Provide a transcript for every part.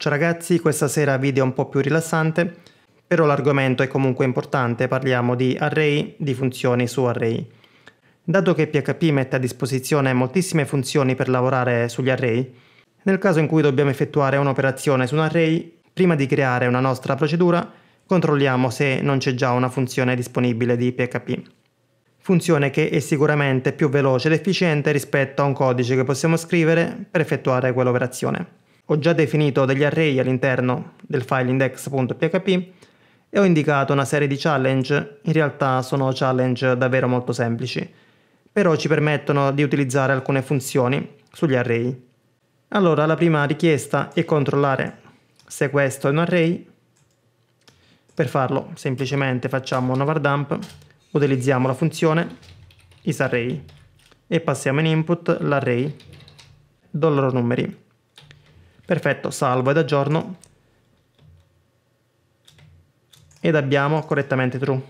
Ciao ragazzi, questa sera video un po' più rilassante, però l'argomento è comunque importante, parliamo di array, di funzioni su array. Dato che PHP mette a disposizione moltissime funzioni per lavorare sugli array, nel caso in cui dobbiamo effettuare un'operazione su un array, prima di creare una nostra procedura, controlliamo se non c'è già una funzione disponibile di PHP. Funzione che è sicuramente più veloce ed efficiente rispetto a un codice che possiamo scrivere per effettuare quell'operazione ho già definito degli array all'interno del file index.php e ho indicato una serie di challenge, in realtà sono challenge davvero molto semplici, però ci permettono di utilizzare alcune funzioni sugli array. Allora la prima richiesta è controllare se questo è un array. Per farlo semplicemente facciamo un overdump, utilizziamo la funzione isArray e passiamo in input l'array, dollaro numeri. Perfetto, salvo ed aggiorno. Ed abbiamo correttamente true.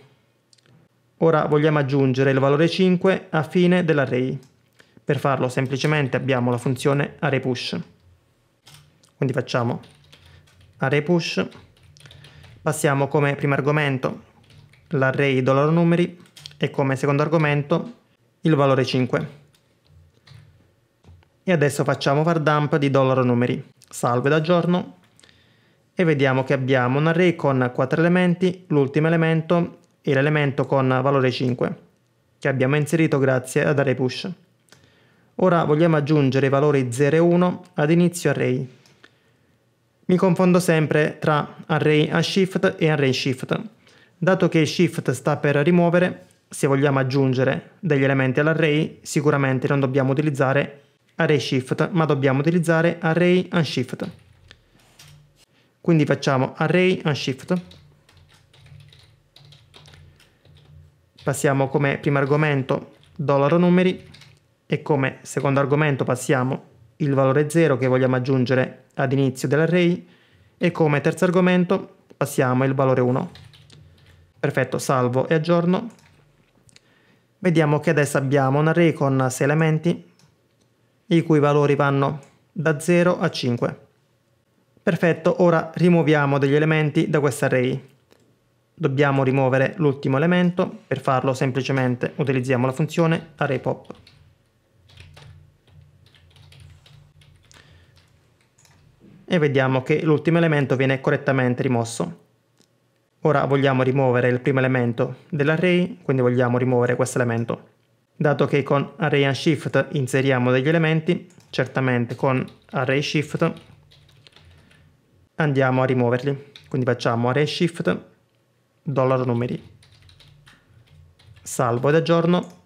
Ora vogliamo aggiungere il valore 5 a fine dell'array. Per farlo semplicemente abbiamo la funzione array push. Quindi facciamo array push. Passiamo come primo argomento l'array $numeri e come secondo argomento il valore 5. E adesso facciamo var dump di $numeri salve da giorno e vediamo che abbiamo un array con 4 elementi, l'ultimo elemento e l'elemento con valore 5 che abbiamo inserito grazie ad array push. Ora vogliamo aggiungere i valori 0 e 1 ad inizio array. Mi confondo sempre tra array a shift e array shift. Dato che shift sta per rimuovere, se vogliamo aggiungere degli elementi all'array, sicuramente non dobbiamo utilizzare array shift, ma dobbiamo utilizzare array unshift. Quindi facciamo array unshift. Passiamo come primo argomento dollaro numeri e come secondo argomento passiamo il valore 0 che vogliamo aggiungere ad inizio dell'array e come terzo argomento passiamo il valore 1. Perfetto, salvo e aggiorno. Vediamo che adesso abbiamo un array con 6 elementi i cui valori vanno da 0 a 5. Perfetto, ora rimuoviamo degli elementi da questo array. Dobbiamo rimuovere l'ultimo elemento, per farlo semplicemente utilizziamo la funzione ArrayPop. E vediamo che l'ultimo elemento viene correttamente rimosso. Ora vogliamo rimuovere il primo elemento dell'array, quindi vogliamo rimuovere questo elemento dato che con array and shift inseriamo degli elementi, certamente con array shift andiamo a rimuoverli. Quindi facciamo array shift dollaro numeri. Salvo ed aggiorno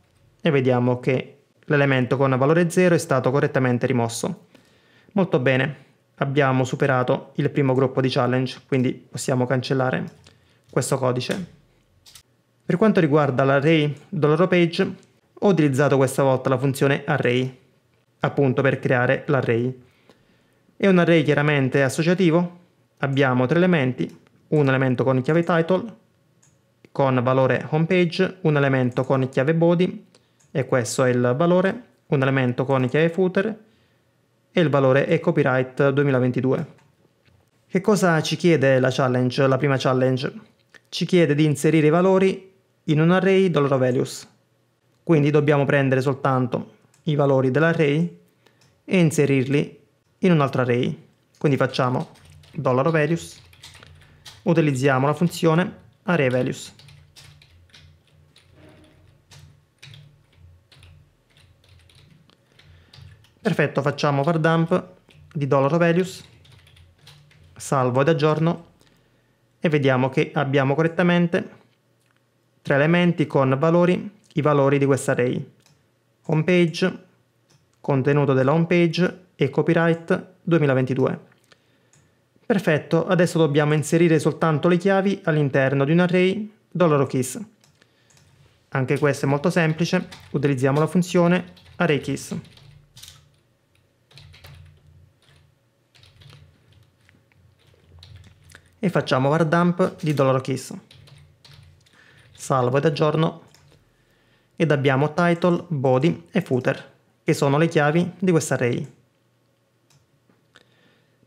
e vediamo che l'elemento con valore 0 è stato correttamente rimosso. Molto bene, abbiamo superato il primo gruppo di challenge, quindi possiamo cancellare questo codice. Per quanto riguarda l'array $page, ho utilizzato questa volta la funzione array, appunto per creare l'array. È un array chiaramente associativo, abbiamo tre elementi, un elemento con chiave title, con valore homepage, un elemento con chiave body, e questo è il valore, un elemento con chiave footer, e il valore è copyright 2022. Che cosa ci chiede la challenge, la prima challenge? Ci chiede di inserire i valori in un array dollar values, quindi dobbiamo prendere soltanto i valori dell'array e inserirli in un altro array. Quindi facciamo $values, utilizziamo la funzione arrayValues. Perfetto, facciamo var dump di $values, salvo ed aggiorno e vediamo che abbiamo correttamente tre elementi con valori i valori di questa array. Home page, contenuto della home page e copyright 2022. Perfetto, adesso dobbiamo inserire soltanto le chiavi all'interno di un array $keys. Anche questo è molto semplice, utilizziamo la funzione ArrayKeys. E facciamo var dump di $keys. Salvo ed aggiorno ed abbiamo title, body e footer, che sono le chiavi di questo array.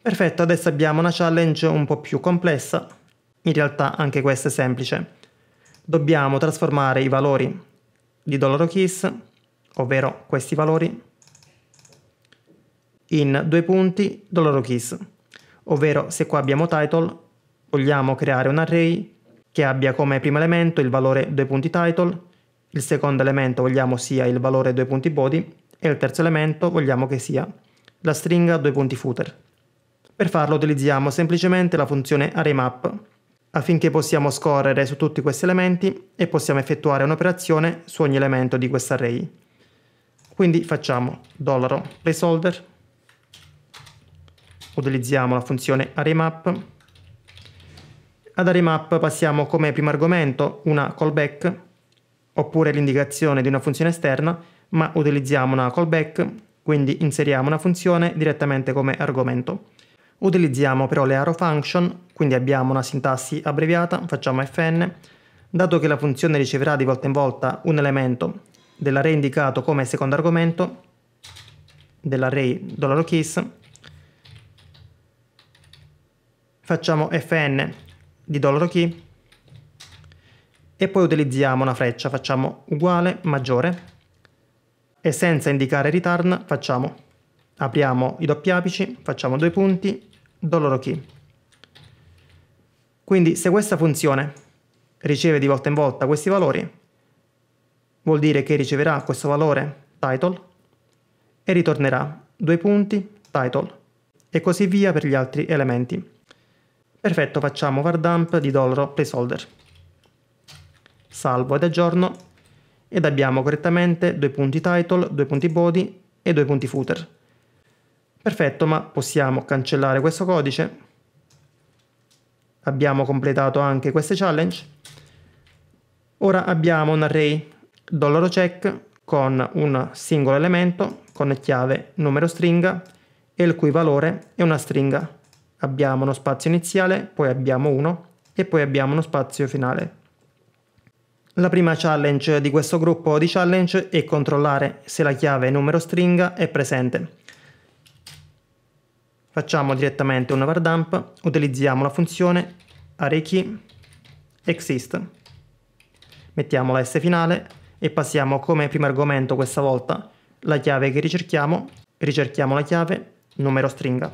Perfetto, adesso abbiamo una challenge un po' più complessa, in realtà anche questa è semplice. Dobbiamo trasformare i valori di $keys, ovvero questi valori, in due punti $keys, ovvero se qua abbiamo title vogliamo creare un array che abbia come primo elemento il valore due punti title il secondo elemento vogliamo sia il valore due punti body e il terzo elemento vogliamo che sia la stringa due punti footer. Per farlo utilizziamo semplicemente la funzione ArrayMap affinché possiamo scorrere su tutti questi elementi e possiamo effettuare un'operazione su ogni elemento di questo array. Quindi facciamo dollaro placeholder, utilizziamo la funzione ArrayMap. Ad ArrayMap passiamo come primo argomento una callback oppure l'indicazione di una funzione esterna, ma utilizziamo una callback, quindi inseriamo una funzione direttamente come argomento. Utilizziamo però le arrow function, quindi abbiamo una sintassi abbreviata, facciamo fn. Dato che la funzione riceverà di volta in volta un elemento dell'array indicato come secondo argomento, dell'array $keys, facciamo fn di $key e poi utilizziamo una freccia, facciamo uguale maggiore e senza indicare return facciamo apriamo i doppi apici, facciamo due punti, do key. Quindi se questa funzione riceve di volta in volta questi valori, vuol dire che riceverà questo valore title e ritornerà due punti title e così via per gli altri elementi. Perfetto, facciamo var dump di dollaro placeholder salvo ed aggiorno ed abbiamo correttamente due punti title, due punti body e due punti footer. Perfetto, ma possiamo cancellare questo codice. Abbiamo completato anche queste challenge. Ora abbiamo un array $check con un singolo elemento con chiave numero stringa e il cui valore è una stringa. Abbiamo uno spazio iniziale, poi abbiamo uno e poi abbiamo uno spazio finale. La prima challenge di questo gruppo di challenge è controllare se la chiave numero stringa è presente. Facciamo direttamente un overdump, utilizziamo la funzione ArrayKey exist. Mettiamo la S finale e passiamo come primo argomento questa volta la chiave che ricerchiamo, ricerchiamo la chiave numero stringa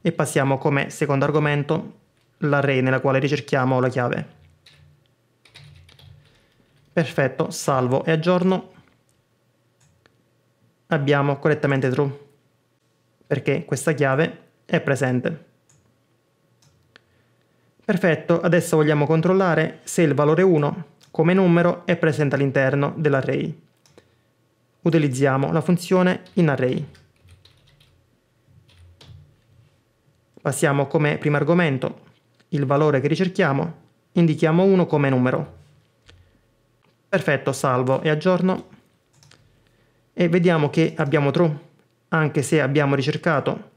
e passiamo come secondo argomento l'array nella quale ricerchiamo la chiave. Perfetto, salvo e aggiorno. Abbiamo correttamente true perché questa chiave è presente. Perfetto, adesso vogliamo controllare se il valore 1 come numero è presente all'interno dell'array. Utilizziamo la funzione inArray. Passiamo come primo argomento il valore che ricerchiamo, indichiamo 1 come numero Perfetto, salvo e aggiorno. E vediamo che abbiamo true, anche se abbiamo ricercato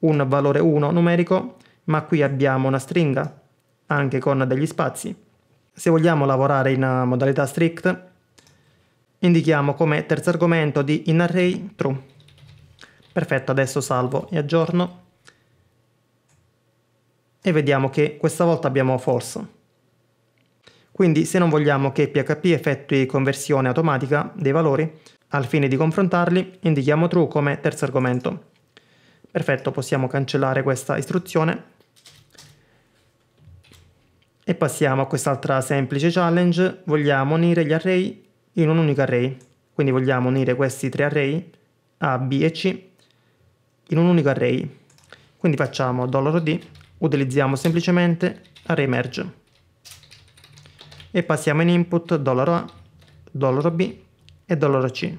un valore 1 numerico, ma qui abbiamo una stringa, anche con degli spazi. Se vogliamo lavorare in modalità strict, indichiamo come terzo argomento di in array true. Perfetto, adesso salvo e aggiorno. E vediamo che questa volta abbiamo false. Quindi se non vogliamo che PHP effettui conversione automatica dei valori, al fine di confrontarli indichiamo true come terzo argomento. Perfetto, possiamo cancellare questa istruzione e passiamo a quest'altra semplice challenge. Vogliamo unire gli array in un unico array. Quindi vogliamo unire questi tre array A, B e C in un unico array. Quindi facciamo $D, utilizziamo semplicemente array merge e passiamo in input dollaro $A, dollaro $B e dollaro $C.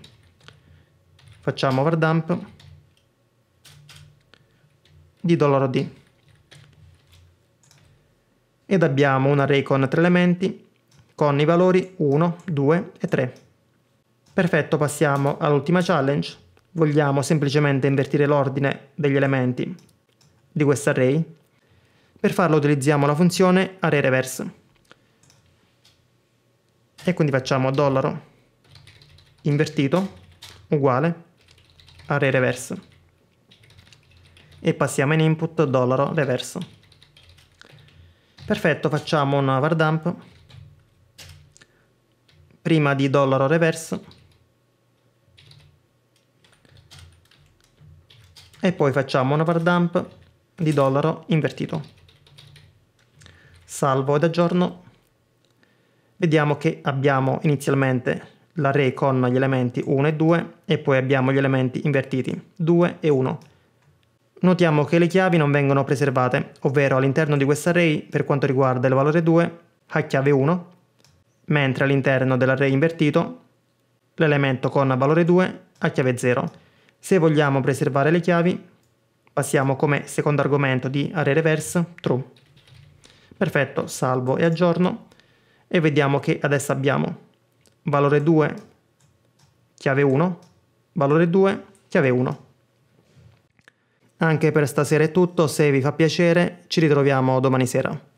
Facciamo overdump di dollaro $D. Ed abbiamo un array con tre elementi con i valori 1, 2 e 3. Perfetto, passiamo all'ultima challenge. Vogliamo semplicemente invertire l'ordine degli elementi di questo array. Per farlo utilizziamo la funzione arrayReverse. reverse e quindi facciamo dollaro invertito uguale array reverse e passiamo in input dollaro reverse perfetto facciamo un vardump prima di dollaro reverse e poi facciamo un overdump di dollaro invertito salvo ed aggiorno vediamo che abbiamo inizialmente l'array con gli elementi 1 e 2 e poi abbiamo gli elementi invertiti 2 e 1. Notiamo che le chiavi non vengono preservate, ovvero all'interno di questo array per quanto riguarda il valore 2 ha chiave 1, mentre all'interno dell'array invertito l'elemento con valore 2 ha chiave 0. Se vogliamo preservare le chiavi passiamo come secondo argomento di array reverse true. Perfetto, salvo e aggiorno e vediamo che adesso abbiamo valore 2, chiave 1, valore 2, chiave 1. Anche per stasera è tutto, se vi fa piacere ci ritroviamo domani sera.